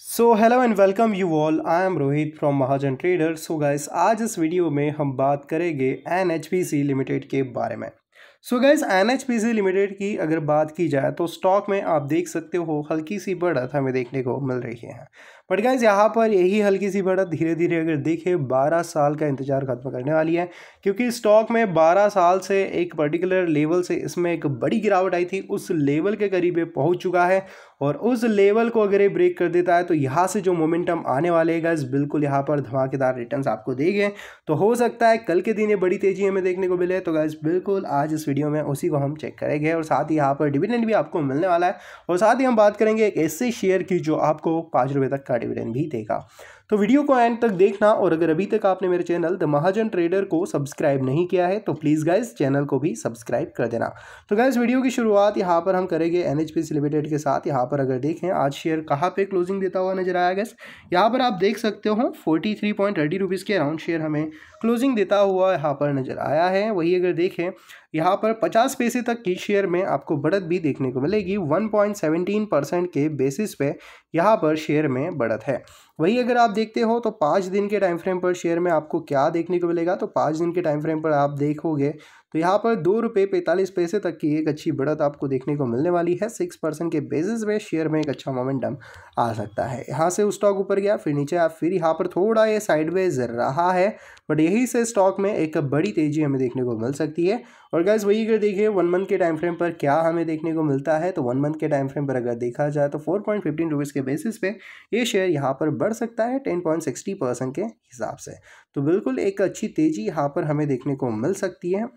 so hello and welcome you all I am Rohit from Mahajan trader so guys आज इस video में हम बात करेंगे एन लिमिटेड के बारे में सो गाइस एन लिमिटेड की अगर बात की जाए तो स्टॉक में आप देख सकते हो हल्की सी बढ़त हमें देखने को मिल रही है बट गाइज यहाँ पर यही हल्की सी बढ़त धीरे धीरे अगर देखे बारह साल का इंतजार खत्म करने वाली है क्योंकि स्टॉक में बारह साल से एक पर्टिकुलर लेवल से इसमें एक बड़ी गिरावट आई थी उस लेवल के करीब ये पहुँच चुका है और उस लेवल को अगर ये ब्रेक कर देता है तो यहाँ से जो मोमेंटम आने वाले है गाइज बिल्कुल यहाँ पर धमाकेदार रिटर्न आपको देंगे तो हो सकता है कल के दिन ये बड़ी तेजी हमें देखने को मिले तो गाइज बिल्कुल आज इस वीडियो में उसी को हम चेक करेंगे और साथ ही यहाँ पर डिविडेंड भी आपको मिलने वाला है और साथ ही हम बात करेंगे एक ऐसे शेयर की जो आपको पाँच रुपये तक कर का डिविडेंड भी देगा तो वीडियो को एंड तक देखना और अगर अभी तक आपने मेरे चैनल द महाजन ट्रेडर को सब्सक्राइब नहीं किया है तो प्लीज़ गाइज चैनल को भी सब्सक्राइब कर देना तो गाइज वीडियो की शुरुआत यहाँ पर हम करेंगे एन लिमिटेड के साथ यहाँ पर अगर देखें आज शेयर कहाँ पर क्लोजिंग देता हुआ नजर आया गैस यहाँ पर आप देख सकते हो फोर्टी थ्री के अराउंड शेयर हमें क्लोजिंग देता हुआ यहाँ पर नज़र आया है वही अगर देखें यहाँ पर 50 पैसे तक की शेयर में आपको बढ़त भी देखने को मिलेगी 1.17 परसेंट के बेसिस पे यहाँ पर शेयर में बढ़त है वही अगर आप देखते हो तो पाँच दिन के टाइम फ्रेम पर शेयर में आपको क्या देखने को मिलेगा तो पाँच दिन के टाइम फ्रेम पर आप देखोगे तो यहाँ पर दो रुपये पैंतालीस पैसे तक की एक अच्छी बढ़त आपको देखने को मिलने वाली है सिक्स परसेंट के बेसिस में शेयर में एक अच्छा मोमेंटम आ सकता है यहाँ से उस स्टॉक ऊपर गया फिर नीचे आप फिर यहाँ पर थोड़ा ये साइडवेज रहा है बट यही से स्टॉक में एक बड़ी तेज़ी हमें देखने को मिल सकती है और गैस वही अगर देखिए वन मंथ के टाइम फ्रेम पर क्या हमें देखने को मिलता है तो वन मंथ के टाइम फ्रेम पर अगर देखा जाए तो फोर पॉइंट फिफ्टीन रुपीज़ के बेसिस पे ये शेयर यहाँ पर बढ़ सकता है टेन पॉइंट सिक्सटी परसेंट के हिसाब से तो बिल्कुल एक अच्छी तेज़ी यहाँ पर हमें देखने को मिल सकती है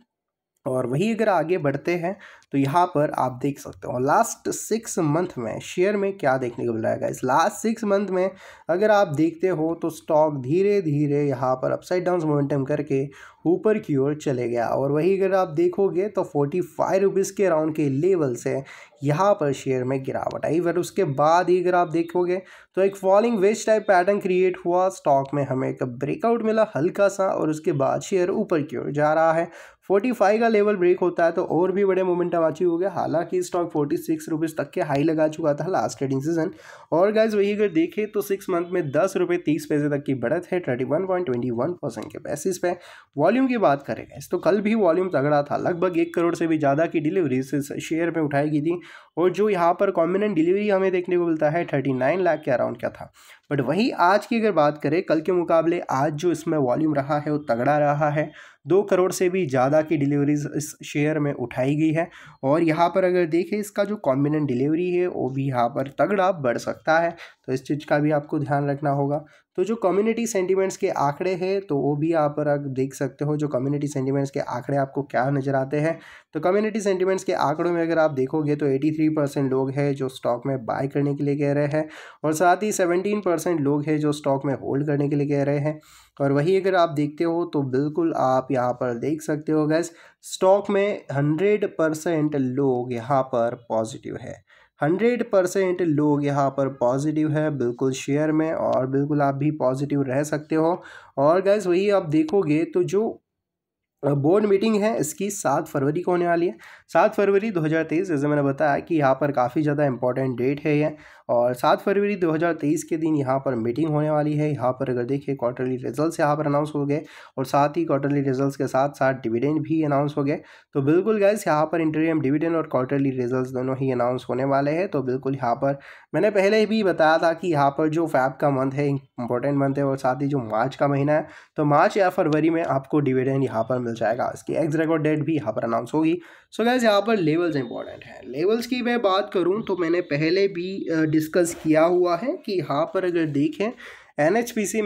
और वही अगर आगे बढ़ते हैं तो यहाँ पर आप देख सकते हो लास्ट सिक्स मंथ में शेयर में क्या देखने को मिल रहा है इस लास्ट सिक्स मंथ में अगर आप देखते हो तो स्टॉक धीरे धीरे यहाँ पर अपसाइड डाउन मोमेंटम करके ऊपर की ओर चले गया और वही अगर आप देखोगे तो फोर्टी फाइव रुपीज़ के राउंड के लेवल से यहाँ पर शेयर में गिरावट आई फिर उसके बाद ही अगर आप देखोगे तो एक falling wedge type pattern create हुआ स्टॉक में हमें एक ब्रेकआउट मिला हल्का सा और उसके बाद शेयर ऊपर की ओर जा रहा है 45 का लेवल ब्रेक होता है तो और भी बड़े मोमेंटम वाची हो गया हालांकि स्टॉक फोर्टी सिक्स रुपीज़ तक के हाई लगा चुका था लास्ट ट्रेडिंग सीजन और गाइज वही अगर देखें तो सिक्स मंथ में दस रुपये तीस पैसे तक की बढ़त है thirty one point twenty one percent के बेसिस पे वॉल्यूम की बात करें गाइज तो कल भी वॉल्यूम तगड़ा था लगभग एक करोड़ से भी ज़्यादा की डिलीवरी शेयर में उठाई गई थी और जो यहाँ पर कॉम्बिनेंट डिलीवरी हमें देखने को मिलता है थर्टी नाइन लाख के अराउंड क्या था बट वही आज की अगर बात करें कल के मुकाबले आज जो इसमें वॉल्यूम रहा है वो तगड़ा रहा है दो करोड़ से भी ज़्यादा की डिलीवरीज इस शेयर में उठाई गई है और यहाँ पर अगर देखें इसका जो कॉम्बिनेंट डिलीवरी है वो भी यहाँ पर तगड़ा बढ़ सकता है तो इस चीज़ का भी आपको ध्यान रखना होगा तो जो कम्युनिटी सेंटीमेंट्स के आंकड़े हैं तो वो भी यहाँ पर आप देख सकते हो जो कम्युनिटी सेंटीमेंट्स के आंकड़े आपको क्या नज़र आते हैं तो कम्युनिटी सेंटीमेंट्स के आंकड़ों में अगर आप देखोगे तो 83 परसेंट लोग हैं जो स्टॉक में बाय करने के लिए कह रहे हैं और साथ ही 17 परसेंट लोग हैं जो स्टॉक में होल्ड करने के लिए कह रहे हैं और वही अगर आप देखते हो तो बिल्कुल आप यहाँ पर देख सकते हो गैस स्टॉक में हंड्रेड परसेंट लोग यहाँ पर पॉजिटिव है हंड्रेड परसेंट लोग यहाँ पर पॉजिटिव है बिल्कुल शेयर में और बिल्कुल आप भी पॉजिटिव रह सकते हो और गैस वही आप देखोगे तो जो बोर्ड मीटिंग है इसकी सात फरवरी को होने वाली है सात फरवरी 2023 जैसे मैंने बताया कि यहाँ पर काफ़ी ज़्यादा इंपॉर्टेंट डेट है ये और सात फरवरी 2023 के दिन यहाँ पर मीटिंग होने वाली है यहाँ पर अगर देखिए क्वार्टरली रिजल्ट्स यहाँ पर अनाउंस हो गए और साथ ही क्वार्टरली रिजल्ट्स के साथ साथ डिविडेंड भी अनाउंस हो गए तो बिल्कुल गैस यहाँ पर इंटरियम डिविडेंड और क्वार्टरली रिजल्ट दोनों ही अनाउंस होने वाले हैं तो बिल्कुल यहाँ पर मैंने पहले भी बताया था कि यहाँ पर जो फैब का मंथ है इंपॉर्टेंट मंथ है और साथ ही जो मार्च का महीना है तो मार्च या फरवरी में आपको डिविडेंड यहाँ पर मिल जाएगा इसकी एक्स रिकॉर्ड डेट भी यहाँ पर अनाउंस होगी सो गैस यहाँ पर लेवल्स इंपॉर्टेंट हैं लेवल्स की मैं बात करूँ तो मैंने पहले भी डिस्कस किया हुआ है कि यहाँ पर अगर देखें एन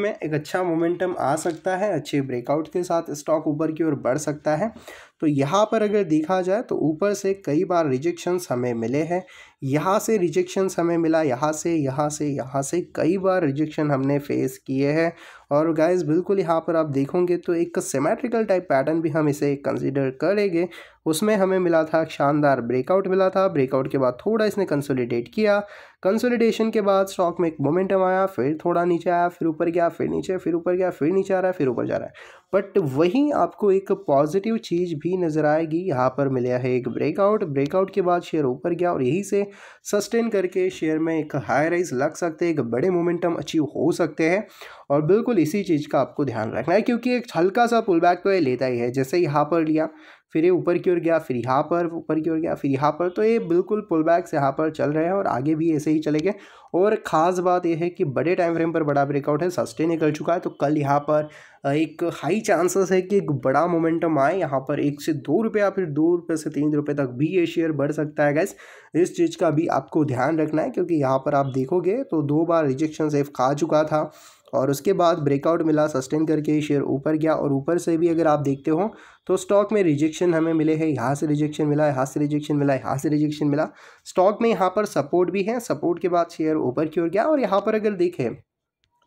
में एक अच्छा मोमेंटम आ सकता है अच्छे ब्रेकआउट के साथ स्टॉक ऊपर की ओर बढ़ सकता है तो यहाँ पर अगर देखा जाए तो ऊपर से कई बार रिजेक्शन हमें मिले हैं यहाँ से रिजेक्शन हमें मिला यहाँ से यहाँ से यहाँ से कई बार रिजेक्शन हमने फेस किए हैं और गाइस बिल्कुल यहाँ पर आप देखोगे तो एक सिमेट्रिकल टाइप पैटर्न भी हम इसे कंसिडर करेंगे उसमें हमें मिला था शानदार ब्रेकआउट मिला था ब्रेकआउट के बाद थोड़ा इसने कंसोलिडेट किया कंसोलिडेशन के बाद स्टॉक में एक मोमेंटम आया फिर थोड़ा नीचे आया फिर ऊपर गया फिर नीचे फिर ऊपर गया फिर नीचे आ रहा है फिर ऊपर जा रहा है बट वहीं आपको एक पॉजिटिव चीज़ भी नज़र आएगी यहाँ पर मिला है एक ब्रेकआउट ब्रेकआउट के बाद शेयर ऊपर गया और यहीं से सस्टेन करके शेयर में एक हाई राइज लग सकते हैं एक बड़े मोमेंटम अचीव हो सकते हैं और बिल्कुल इसी चीज़ का आपको ध्यान रखना है क्योंकि एक हल्का सा पुल बैक तो ये लेता ही है जैसे यहाँ पर लिया फिर ये ऊपर की ओर गया फिर यहाँ पर ऊपर की ओर गया फिर यहाँ पर तो ये बिल्कुल पुल बैक्स यहाँ पर चल रहे हैं और आगे भी ऐसे ही चले गए और ख़ास बात यह है कि बड़े टाइम फ्रेम पर बड़ा ब्रेकआउट है सस्टेन निकल चुका है तो कल यहाँ पर एक हाई चांसेस है कि एक बड़ा मोमेंटम आए यहाँ पर एक से दो रुपया फिर दो रुपये से तीन रुपये तक भी ये शेयर बढ़ सकता है गैस इस चीज़ का भी आपको ध्यान रखना है क्योंकि यहाँ पर आप देखोगे तो दो बार रिजेक्शन सेफ खा चुका था और उसके बाद ब्रेकआउट मिला सस्टेन करके शेयर ऊपर गया और ऊपर से भी अगर आप देखते हो तो स्टॉक में रिजेक्शन हमें मिले हैं यहाँ से रिजेक्शन मिला यहाँ से रिजेक्शन मिला यहाँ से रिजेक्शन मिला स्टॉक में यहाँ पर सपोर्ट भी है सपोर्ट के बाद शेयर ऊपर की ओर गया और यहाँ पर अगर देखें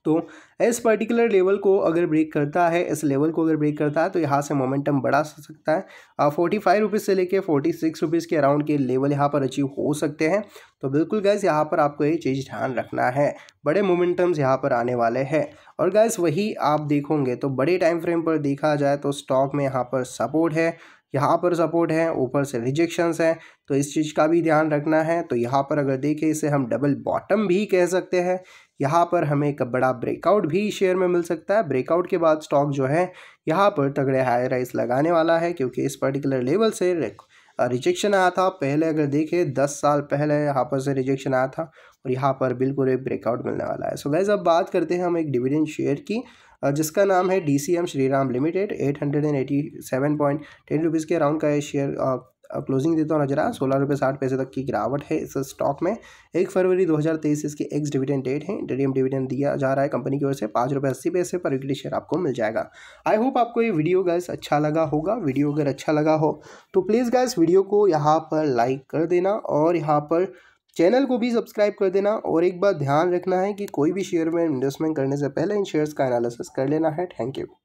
तो इस पर्टिकुलर लेवल को अगर ब्रेक करता है इस लेवल को अगर ब्रेक करता है तो यहाँ से मोमेंटम बढ़ा सकता है फोर्टी फाइव रुपीज़ से लेके फोर्टी सिक्स रुपीज़ के अराउंड के लेवल यहाँ पर अचीव हो सकते हैं तो बिल्कुल गैस यहाँ पर आपको ये चीज़ ध्यान रखना है बड़े मोमेंटम्स यहाँ पर आने वाले हैं और गैस वही आप देखोगे तो बड़े टाइम फ्रेम पर देखा जाए तो स्टॉक में यहाँ पर सपोर्ट है यहाँ पर सपोर्ट है ऊपर से रिजेक्शंस हैं तो इस चीज़ का भी ध्यान रखना है तो यहाँ पर अगर देखें इसे हम डबल बॉटम भी कह सकते हैं यहाँ पर हमें एक बड़ा ब्रेकआउट भी शेयर में मिल सकता है ब्रेकआउट के बाद स्टॉक जो है यहाँ पर तगड़े हाई राइस लगाने वाला है क्योंकि इस पर्टिकुलर लेवल से रिजेक्शन आया था पहले अगर देखें दस साल पहले यहाँ पर से रिजेक्शन आया था और यहाँ पर बिल्कुल एक ब्रेकआउट मिलने वाला है सो वैसे अब बात करते हैं हम एक डिविडेंड शेयर की जिसका नाम है D C M Shriram limited eight hundred and eighty seven point ten rupees के अराउंड का ये शेयर क्लोजिंग देता हूँ नजर आया सोलह रुपये साठ पैसे तक की गिरावट है इस स्टॉक में एक फरवरी दो हज़ार तेईस इसकी एक्स डिविडेंड डेट है डीडीएम डिविडेंड दिया जा रहा है कंपनी की ओर से पाँच रुपये अस्सी पैसे पर विकली शेयर आपको मिल जाएगा आई होप आपको ये वीडियो गैस अच्छा लगा होगा वीडियो अगर अच्छा लगा हो तो प्लीज़ गैस वीडियो को यहाँ पर लाइक कर देना और यहाँ पर चैनल को भी सब्सक्राइब कर देना और एक बार ध्यान रखना है कि कोई भी शेयर में इन्वेस्टमेंट करने से पहले इन शेयर्स का एनालिसिस कर लेना है थैंक यू